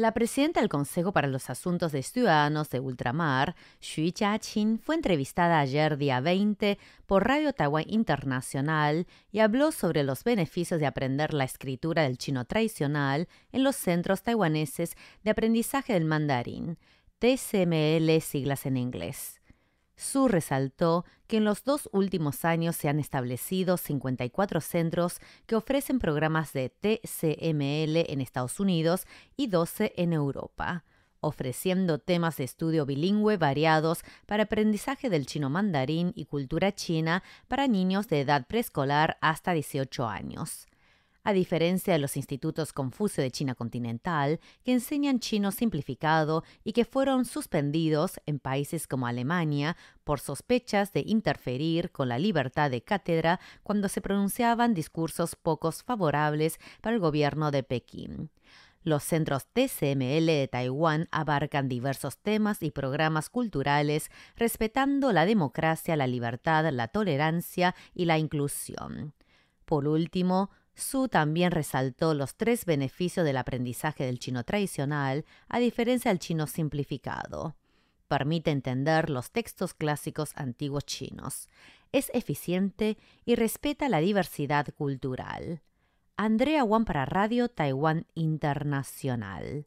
La presidenta del Consejo para los Asuntos de Ciudadanos de Ultramar, Xu Jiaqin, fue entrevistada ayer día 20 por Radio Taiwán Internacional y habló sobre los beneficios de aprender la escritura del chino tradicional en los centros taiwaneses de aprendizaje del mandarín, TCML siglas en inglés. Su resaltó que en los dos últimos años se han establecido 54 centros que ofrecen programas de TCML en Estados Unidos y 12 en Europa ofreciendo temas de estudio bilingüe variados para aprendizaje del chino mandarín y cultura china para niños de edad preescolar hasta 18 años a diferencia de los institutos Confucio de China continental, que enseñan chino simplificado y que fueron suspendidos en países como Alemania por sospechas de interferir con la libertad de cátedra cuando se pronunciaban discursos pocos favorables para el gobierno de Pekín. Los centros TCML de Taiwán abarcan diversos temas y programas culturales respetando la democracia, la libertad, la tolerancia y la inclusión. Por último, su también resaltó los tres beneficios del aprendizaje del chino tradicional, a diferencia del chino simplificado. Permite entender los textos clásicos antiguos chinos. Es eficiente y respeta la diversidad cultural. Andrea Wan para Radio Taiwán Internacional.